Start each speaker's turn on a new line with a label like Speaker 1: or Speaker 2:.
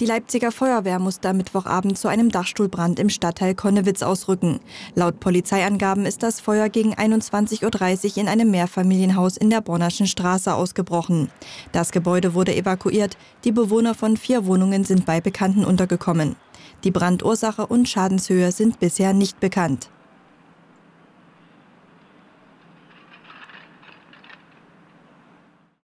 Speaker 1: Die Leipziger Feuerwehr musste am Mittwochabend zu einem Dachstuhlbrand im Stadtteil Konnewitz ausrücken. Laut Polizeiangaben ist das Feuer gegen 21.30 Uhr in einem Mehrfamilienhaus in der Bornerschen Straße ausgebrochen. Das Gebäude wurde evakuiert. Die Bewohner von vier Wohnungen sind bei Bekannten untergekommen. Die Brandursache und Schadenshöhe sind bisher nicht bekannt.